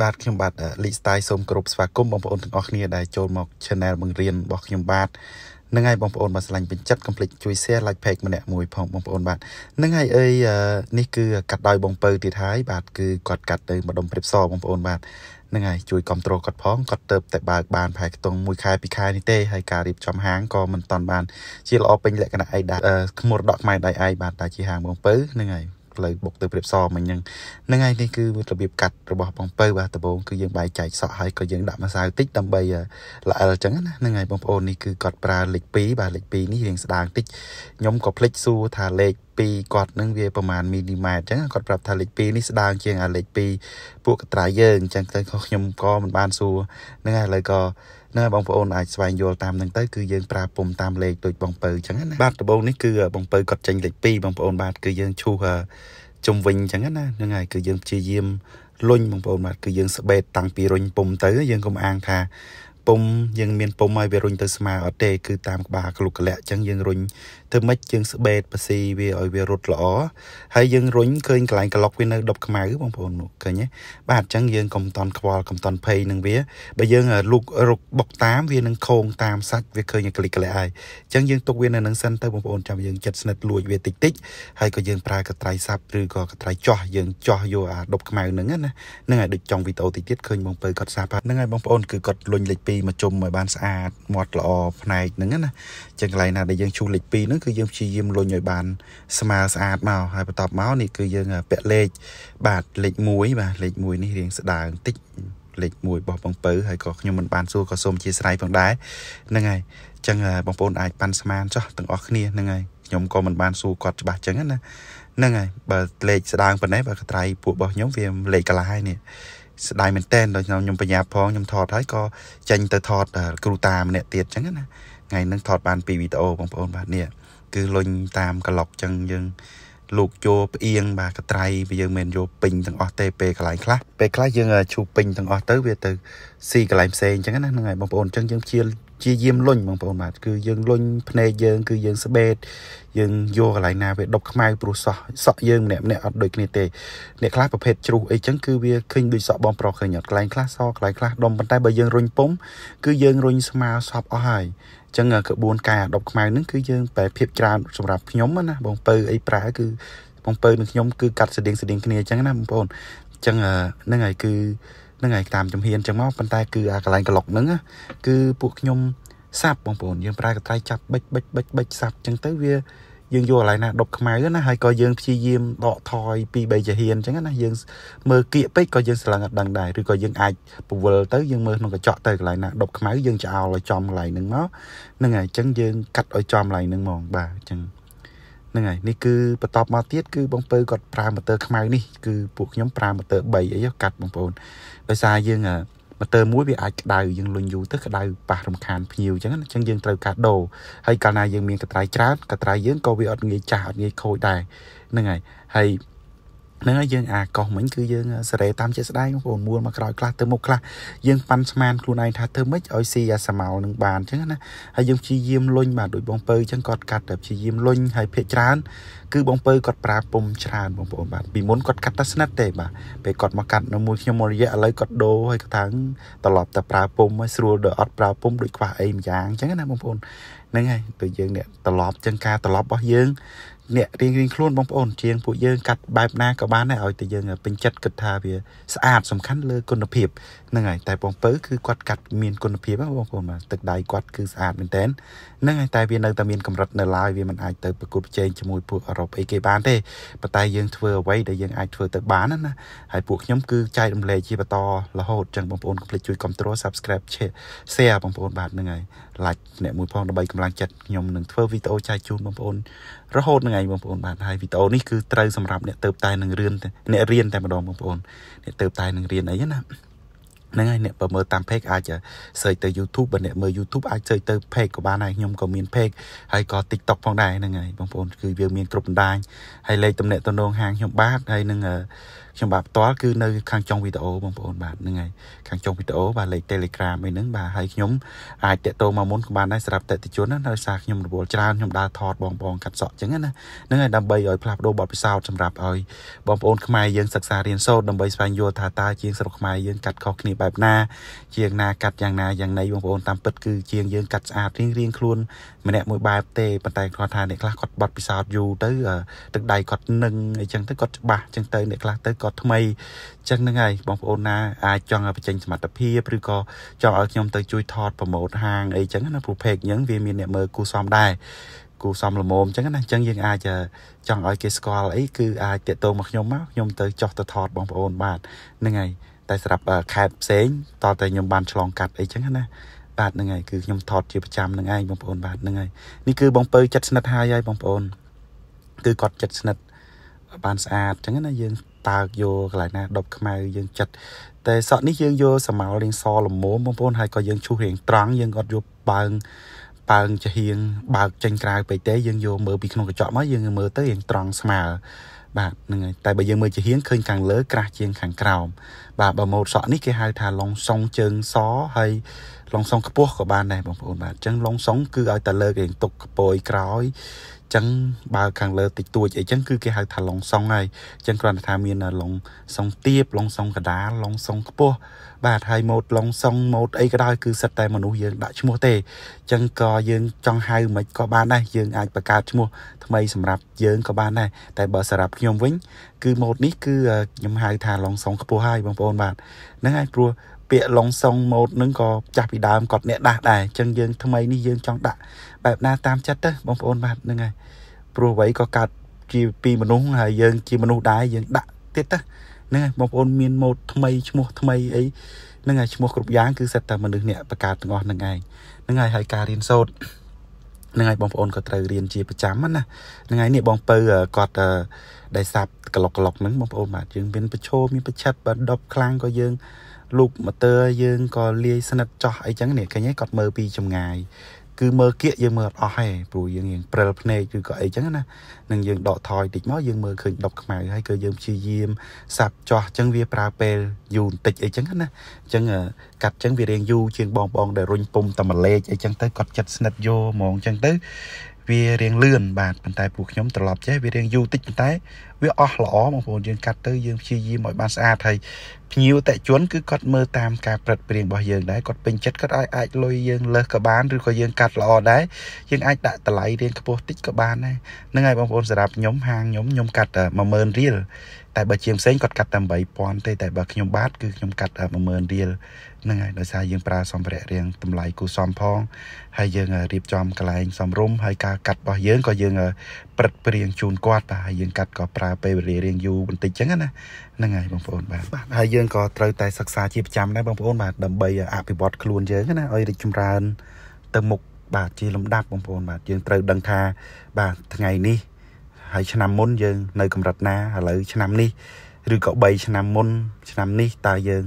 បាទខ្ញុំបាទលីកស្តាយសូមគោរពស្វាគមន៍បងប្អូនទាំងអស់គ្នាដែលចូលមក Channel បង្រៀនរបស់ខ្ញុំបាទនឹងហើយបងប្អូនបាទឆ្លាញ់ពេញចិត្តកុំភ្លេចជួយ share like page ម្នាក់មួយផងបងប្អូនបាទនឹងហើយអីនេះគឺកាត់ដោយបងពៅទៀតហើយបាទគឺគាត់កាត់ទៅម្ដុំព្រៀបសបងប្អូន បាទនឹងហើយជួយគ្រប់គ្រងគាត់ផងគាត់ទៅតែបើកបានប្រហែលខ្ទង់មួយខែពីរខែនេះទេហើយការរៀបចំហាងក៏មិនតាន់បានជាល្អពេញលក្ខណៈឯដែរខ្មួរដកខ្មែរដៃឯបាទតែជាហាងបងពៅនឹងហើយផ្លូវបុកទៅព្រៀបសមិញហ្នឹងហ្នឹងហើយនេះគឺរបៀបកាត់របស់បងពៅបាទដំបូងគឺយើងបែកចែកសក់ហើយក៏យើងដាក់ម្សៅតិចដើម្បីល្អិលអញ្ចឹងណាហ្នឹងហើយបងប្អូននេះគឺគាត់ប្រើលេខ2បាទលេខ2នេះរៀងស្ដាងតិចខ្ញុំក៏ភ្លេចសួរថាលេខ2គាត់នឹងវាប្រហែលមីលីម៉ែត្រអញ្ចឹងគាត់ប្រាប់ថាលេខ2នេះស្ដាងជាងអាលេខ2ពួកកត្រាយើងអញ្ចឹងទៅខ្ញុំក៏មិនបានសួរហ្នឹងហើយឥឡូវក៏ណាបងប្អូនអាចស្វែងយល់តាមនឹងទៅគឺយើងប្រើពុំតាមលេខដូចបងពៅអញ្ចឹងណាបាទដំបូងនេះគឺបងពៅគាត់ចេញលេខ2បងប្អូនបាទគឺយើងឈូសជុំវិញអញ្ចឹងណាហ្នឹងហើយគឺយើងព្យាយាមលុញបងប្អូនបាទគឺយើងស្បេតតាំងពីរុញពុំទៅយើងកុំអាងថាពុំយើងមានពុំឲ្យវារុញទៅស្មាអត់ទេគឺតាមក្បាលក្លុកក្លាក់អញ្ចឹងយើងរុញធ្វើម៉េចយើងស្បេតបស៊ីវាឲ្យវារត់ល្អហើយយើងរុញឃើញកន្លែងក្លុកវានៅដប់ខ្មៅបងប្អូនឃើញទេបាទអញ្ចឹងយើងកុំតន់ខ្វល់កុំតន់ភ័យនឹងវាបើយើងលុករកបុកតាមវានឹងខោងតាមសាច់វាឃើញក្លិកក្លាក់ហើយអញ្ចឹងយើងទុកវានៅនឹងសិនទៅបងប្អូនចាំយើងចិត្តស្និទ្ធលួចវាតិចតិចហើយក៏យើងប្រើកត្រៃសាប់ឬក៏កត្រៃចោះយើងចោះយកអាដប់ខ្មៅហ្នឹងណាហ្នឹងហើយដូចចង់វីដេអូតិចទៀតឃើញបងពៅគាត់សាប់ហ្នឹងហើយបងប្អូនគឺគាត់លុញលេខ2មកជុំឲ្យបានស្អាត មាត់ល្អផ្នែកហ្នឹងណាចឹងកន្លែងណាដែលយើងឈូសលេខ2ហ្នឹងគឺយើងព្យាយាមលុញឲ្យបានស្មើស្អាតមកហើយបន្ទាប់មកនេះគឺយើងពាក់លេខបាទលេខ1បាទលេខ1នេះរៀងស្ដើងតិចលេខ1របស់បងពៅហើយក៏ខ្ញុំមិនបានសួរក៏សូមជាស្រ័យផងដែរហ្នឹងហើយចឹងបងប្អូនអាចប៉ាន់ស្មានចោះទាំងអស់គ្នាហ្នឹងហើយខ្ញុំក៏មិនបានសួរគាត់ច្បាស់ចឹងណាហ្នឹងហើយបើលេខស្ដើងប៉ុណ្ណេះបើកត្រៃពួករបស់ខ្ញុំវាលេខកន្លះហើយនេះស្ដាយមែនតែនដល់ខ្ញុំប្រញាប់ផងខ្ញុំថតហើយក៏ចេញទៅថតគ្រូតាម្នាក់ទៀតអញ្ចឹងណាថ្ងៃហ្នឹងថតបាន ពីរវីដេអូបងប្អូនបាទនេះគឺលុញតាមក្លុកអញ្ចឹងយើង លោកយោផ្អៀងបាទកត្រៃវាយើងមិនយោពេញទាំងអស់ទេពេលកន្លែងខ្លះពេលខ្លះយើងឈូពេញទាំងអស់ទៅវាទៅស៊ីកន្លែងផ្សេងអញ្ចឹងណាហ្នឹងហើយបងប្អូនអញ្ចឹងយើងព្យាព្យាយាមលុញបងប្អូនបាទគឺយើងលុញភ្នែកយើង គឺយើងស្បេតយើងយកកន្លែងណាវាដប់ខ្មៅព្រោះសោះសក់យើងម្នាក់ម្នាក់អត់ដូចគ្នាទេអ្នកខ្លះប្រភេទជ្រុះអីចឹងគឺវាឃើញដូចសក់បងប្រុសឃើញអត់កន្លែងខ្លះសកន្លែងខ្លះដុំប៉ុន្តែបើយើងរុញពុំគឺយើងរុញស្មាសពអស់ហើយចឹងក្បួនការដប់ខ្មៅហ្នឹងគឺយើងប្រែភាពច្រើនសម្រាប់ខ្ញុំណាបងពៅអីប្រើគឺបងពៅនឹងខ្ញុំគឺកាត់ស្តៀងស្តៀងគ្នាចឹងណាបងប្អូនចឹងហ្នឹងហើយគឺហ្នឹងហើយតាមជំហានចឹងមកប៉ុន្តែគឺអាកន្លែងក្លុកហ្នឹងគឺពួកខ្ញុំសាប់បងប្អូនយើងប្រើកត្រៃចាប់បិចបិចបិចបិចសាប់ចឹងទៅវាយើងយកកន្លែងណាដុបខ្មៅណាហើយក៏យើងព្យាយាមដកថយពី3ចាហានអញ្ចឹងណាយើងមើលគៀកពេកក៏យើងស្លឹងអត់ដឹងដែរឬក៏យើងអាចពវល់ទៅយើងមើលក្នុងកញ្ចក់ទៅកន្លែងណាដុបខ្មៅយើងចោលឲ្យចំកន្លែងហ្នឹងមកហ្នឹងហើយអញ្ចឹងយើងកាត់ឲ្យចំកន្លែងហ្នឹងហ្មងបាទអញ្ចឹងហ្នឹងហើយនេះគឺបន្តមកទៀតគឺបងពៅគាត់ប្រើម៉ូទ័រខ្មៅនេះគឺពួកខ្ញុំប្រើម៉ូទ័រ3អីកាត់បងប្អូនដោយសារយើងម៉ូទ័រមួយវាអាចក្តៅយើងលុញយូរទៅក្តៅប៉ះរំខានភ្ញៀវអញ្ចឹងអញ្ចឹងយើងត្រូវកាដូរហើយកាលណាយើងមានកត្រៃច្រើនកត្រៃយើងក៏វាអត់ងាយចាស់អត់ងាយខូចដែរហ្នឹងហើយហើយហ្នឹងហើយយើងអាកោះមិញគឺយើងសេរីតាមចិត្តស្ដែងបងប្អូនមួលមកក្រោយខ្លះទៅមុខខ្លះយើងប៉ាន់ស្មានខ្លួនឯងថាធ្វើម៉េចឲ្យស៊ីអាសាម៉ៅនឹងបានអញ្ចឹងណាហើយយើងព្យាយាមលុញបាទដូចបងពៅអញ្ចឹងគាត់កាត់តែព្យាយាមលុញហើយភាកច្រើនគឺបងពៅគាត់ប្រើពុំច្រើនបងប្អូនបាទពីមុនគាត់កាត់តែស្និតទេបាទពេលគាត់មកកាត់នៅមួយខ្ញុំមួយរយៈឥឡូវគាត់ដូរហើយគាត់ថាត្រឡប់តែប្រើពុំហើយស្រួលដល់អត់ប្រើពុំដូចខ្វះអីម្យ៉ាងអញ្ចឹងណាបងប្អូនហ្នឹងហើយទៅយើងអ្នកត្រឡប់ចឹងការត្រឡប់របស់យើងអ្នករៀងរៀងខ្លួនបងប្អូនជាងពួកយើងកាត់បែបណាក៏បានដែរឲ្យតែយើងពេញចិត្តគិតថាវាស្អាតសំខាន់លើគុណភាពហ្នឹងហើយតែបងពៅគឺគាត់កាត់មានគុណភាពបងប្អូនបាទទឹកដៃគាត់គឺស្អាតមែនតើហ្នឹងហើយតែវានៅតែមានកម្រិតនៅឡើយវាមិនអាចទៅប្រកួតប្រជែងជាមួយពួកអឺរ៉ុបអីគេបានទេប៉ុន្តែយើងធ្វើអ្វីដែលយើងអាចធ្វើទៅបានណាហើយពួកខ្ញុំគឺចែករំលែកជាបន្ត រហូតចឹងបងប្អូនកុំភ្លេចជួយគ្រប់គ្រង Subscribe Share បងប្អូនបាទហ្នឹងហើយ Like អ្នកមួយផងដើម្បីកម្លាំងចិត្តខ្ញុំនឹងធ្វើវីដេអូចែកជូនបងប្អូនរហូតហ្នឹងហើយថ្ងៃបងប្អូនបាទហើយវីដេអូនេះគឺត្រូវសម្រាប់អ្នកទៅតែនឹងរៀនអ្នករៀនតែម្ដងបងប្អូនអ្នកទៅតែនឹងរៀនអីណាហ្នឹងហើយអ្នកបើមើលតាម page អាច search ទៅ YouTube បើអ្នកមើល YouTube អាច search ទៅ page ក៏បានហើយខ្ញុំក៏មាន page ហើយក៏ TikTok ផងដែរហ្នឹងហើយបងប្អូនគឺយើងមានគ្រប់បណ្ដាញហើយលេខទំនាក់ទំនងហាងខ្ញុំបាទហើយនឹងខ្ញុំបាទផ្ទាល់គឺនៅខាងចុងវីដេអូបងប្អូនបាទហ្នឹងហើយខាងចុងវីដេអូបាទលេខ Telegram អីហ្នឹងបាទហើយខ្ញុំអាចតាក់ទងមកមុនក៏បានដែរសម្រាប់តេតិជនណាដោយសារខ្ញុំរវល់ច្រើនខ្ញុំដើរថតបងបងកាត់សក់អញ្ចឹងណាហ្នឹងហើយដើម្បីឲ្យផ្លាស់ប្ដូរបទពិសោធន៍សម្រាប់ឲ្យបងប្អូនខ្មែរយើងសិក្សារៀនសូត្រដើម្បីស្វែងយល់ថាតើជាងស្រុកខ្មែរយើងកាត់ខុសគ្នាបែបណា ជាងណាកាត់យ៉ាងណាយ៉ាងណីបងប្អូនតាមពិតគឺជាងយើងកាត់ស្អាតរៀងរៀងខ្លួនម្នាក់មួយបែបទេប៉ុន្តែគាត់ថាអ្នកខ្លះគាត់បត់ពិសោធន៍យូរទៅទឹកដៃគាត់នឹងអីចឹងទៅគាត់ច្បាស់អញ្ចឹងទៅអ្នកខ្លះទៅកត់ថ្មីអញ្ចឹងហ្នឹងហើយបងប្អូនណាអាចចង់ឲ្យបញ្ចេញសមត្ថភាពឬក៏ចង់ឲ្យខ្ញុំទៅជួយថតប្រម៉ូទហាងអីចឹងណាព្រោះ page ហ្នឹងវាមានអ្នកមើលគូសំដែរគូសំលមមអញ្ចឹងណាអញ្ចឹងយើងអាចចង់ឲ្យគេស្គាល់អីគឺអាចតាក់ទងមកខ្ញុំមកខ្ញុំទៅចោះទៅថត បងប្អូនបាទហ្នឹងហើយតែសម្រាប់ខេតផ្សេងតើតែខ្ញុំបានឆ្លងកាត់អីចឹងណា បាទហ្នឹងហើយគឺខ្ញុំថតជាប្រចាំហ្នឹងឯងបងប្អូនបាទហ្នឹងហើយនេះគឺបងពៅចិត្តស្និទ្ធហើយហើយបងប្អូនគឺគាត់ចិត្តស្និទ្ធបានស្អាតចឹងណាយើងបើកយកកន្លែងណាដុបខ្មៅយើងចិត្តតែសក់នេះយើងយកសម៉ោរៀងសលមមបងប្អូនហើយក៏យើងឈូសរៀងត្រង់យើងអត់យកបើងបើងចាហៀងបើកចេញក្រៅពេកទេយើងយកមើលពីក្នុងកញ្ចក់មកយើងមើលទៅរៀងត្រង់ស្មើបាទហ្នឹងហើយតែបើយើងមើលជាហៀងឃើញខាងលើក្រាស់ជាងខាងក្រោមបាទបើម៉ូតសក់នេះគេហៅថាឡុងសុងជើងសហើយឡុងសុងខ្ពស់ក៏បានដែរបងប្អូនបាទអញ្ចឹងឡុងសុងគឺឲ្យតែលើករៀងទុកក្ពយក្រោយចឹងបើខាងលើតិចតួចអីចឹងគឺគេហៅថាឡុងសុងហើយចឹងគ្រាន់តែថាមានឡុងសុងទៀបឡុងសុងកដាលឡុងសុងខ្ពស់បាទហើយម៉ូតឡុងសុងម៉ូតអីក៏ដោយគឺសិតតែមនុស្សយើងដាក់ឈ្មោះទេចឹងក៏យើងចង់ហៅមិនក៏បានដែរយើងអាចបង្កើតឈ្មោះថ្មីសម្រាប់យើងក៏បានដែរតែបើសម្រាប់ខ្ញុំវិញគឺម៉ូតនេះគឺខ្ញុំហៅថាឡុងសុងខ្ពស់ហើយបងប្អូន បាទហ្នឹងហើយព្រោះពាក្យឡុងសុងម៉ូតនឹងក៏ចាស់ពីដើមគាត់អ្នកដាស់ដែរអញ្ចឹងយើងថ្មីនេះយើងចង់ដាក់បែបណាតាមចិត្តទៅបងប្អូនបាទហ្នឹងហើយព្រោះអ្វីក៏កើតជាពីមនុស្សហើយយើង ជាមនុស្សដែរយើង ដាក់ទៀតទៅហ្នឹងហើយបងប្អូនមានម៉ូដថ្មីឈ្មោះ ថ្មីអីហ្នឹងហើយឈ្មោះគ្រប់យ៉ាងគឺសិតតែមនុស្សអ្នកបង្កើតទាំងអស់ហ្នឹងឯងហ្នឹងហើយហើយការរៀនសូត្រហ្នឹងហើយបងប្អូនក៏ត្រូវរៀនជាប្រចាំណាហ្នឹងហើយនេះបងពៅគាត់ដែលសាប់ក្លុកក្លុកហ្នឹងបងប្អូនបាទយើងមានប្រឈមមានប្រឆិតបាត់ដប់ខ្លាំងក៏យើងលូកម៉ូទ័រយើងក៏លាយស្និតចោះអីចឹងនេះឃើញឯងគាត់មើលពីចម្ងាយគឺមើលគៀកយើងមើលអត់អស់ទេព្រោះយើងយើងព្រិលភ្នែកឬក៏អីចឹងណានឹងយើងដកថយតិចមកយើងមើលឃើញដុកខ្មៅហើយគឺយើងព្យាយាមសាប់ចោះចឹងវាប្រើពេលយូរបន្តិចអីចឹងណាចឹងកាត់ចឹងវារៀងយូរជាងបងបងដែលរុញពុំតែម្លេចអីចឹងទៅគាត់ចិត្តស្និទ្ធយកហ្មងចឹងទៅវារៀងលឿនបាទប៉ុន្តែពួកខ្ញុំត្រឡប់ចេះវារៀងយូរតិចប៉ុន្តែវាអស់ល្អបងប្អូនយើងកាត់ទៅយើងព្យាយាមឲ្យបានស្អាតហើយភ្ញៀវតេជនគឺគាត់មើលតាមការប្រឹកប្រែងរបស់យើងដែរគាត់ពេញចិត្តគាត់ឲ្យអាចលុយយើងលើសក៏បានឬក៏យើងកាត់ល្អដែរយើងអាចដាក់តម្លៃរៀងខ្ពស់តិចក៏បានដែរហ្នឹងហើយបងប្អូនសម្រាប់ខ្ញុំហាងខ្ញុំខ្ញុំកាត់10000រៀលតែបើជាងផ្សេងគាត់កាត់តែ8000ទេតែបើខ្ញុំបាទគឺខ្ញុំកាត់10000រៀលហ្នឹងហើយដោយសារយើង ប្រើសម្ភារៈរៀងតម្លៃគូសមផងហើយយើងរៀបចំកន្លែងសំរុំហើយការកាត់របស់យើងក៏យើងព្រឹត្តព្រៀងជូនគាត់បាទហើយយើងកាត់ក៏ប្រើពេលវេលារៀងយូរបន្តិចចឹងណាហ្នឹងហើយបងប្អូនបាទបាទហើយយើងក៏ត្រូវតែសិក្សាជាប្រចាំដែរបងប្អូនបាទដើម្បីអភិវឌ្ឍខ្លួនយើងណាឲ្យរីកចម្រើនទៅមុខបាទជាលំដាប់បងប្អូន បាទយើងត្រូវ ដឹងថាបាទថ្ងៃនេះហើយឆ្នាំមុនយើង នៅកម្រិតណាឥឡូវឆ្នាំនេះ ឬក៏3ឆ្នាំមុន ឆ្នាំនេះតើយើង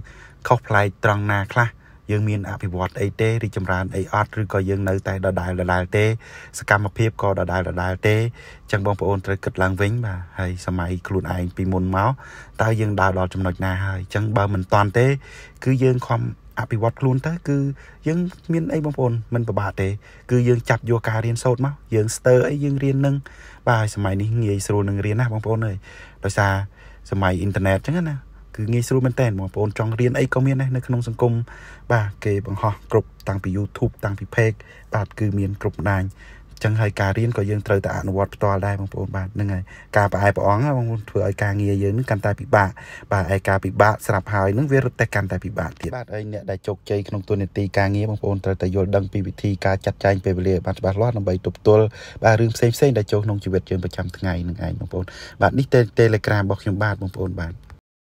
ខុសប្លែកត្រង់ណាខ្លះយើងមាន អភិវឌ្ឍអីទេរីចម្រើនអីអត់ឬក៏យើងនៅតែដដែលដដែលទេសកម្មភាពក៏ដដែលដដែលទេអញ្ចឹងបងប្អូនត្រូវគិតឡើងវិញ បាទហើយសម័យខ្លួនឯងពីមុនមកតើយើងដើរដល់ចំណុចណាហើយអញ្ចឹងបើមិនតាន់ទេគឺយើងខំអភិវឌ្ឍខ្លួនទៅគឺយើងមានអីបងប្អូនមិនពិបាកទេ គឺយើងចាប់យកការរៀនសូត្រមកយើងស្ទើរអីយើងរៀននឹងបាទសម័យនេះងាយស្រួលនឹងរៀនណាបងប្អូនអើយដោយសារសម័យអ៊ីនធឺណិតអញ្ចឹងណាគឺងាយស្រួលមែនតើបងប្អូនចង់រៀនអីក៏មានដែរនៅក្នុងសង្គមបាទគេបង្ហោះគ្រប់តាំងពី YouTube តាំងពី Page បាទគឺមានគ្រប់បណ្ដាញចឹងហើយការរៀនក៏យើងត្រូវតែអនុវត្តផ្ទាល់ដែរបងប្អូនបាទហ្នឹងហើយការប្រអែប្រអងបងប្អូនធ្វើឲ្យការងារយើងនឹងកាន់តែពិបាកបាទឯការពិបាកស្រាប់ហើយនឹងវារត់តែកាន់តែពិបាកទៀតបាទហើយអ្នកដែលជោគជ័យក្នុងទូនីតិការងារបងប្អូនត្រូវតែយល់ដឹងពីវិធីការចាត់ចែងពេលវេលាបានច្បាស់លាស់ដើម្បីទប់ទល់បាទរឿងផ្សេងៗដែលចូលក្នុងជីវិតយើងប្រចាំថ្ងៃនឹងឯងបងប្អូនបាទនេះ Telegram របស់ខ្ញុំបាទបងប្អូនបាទ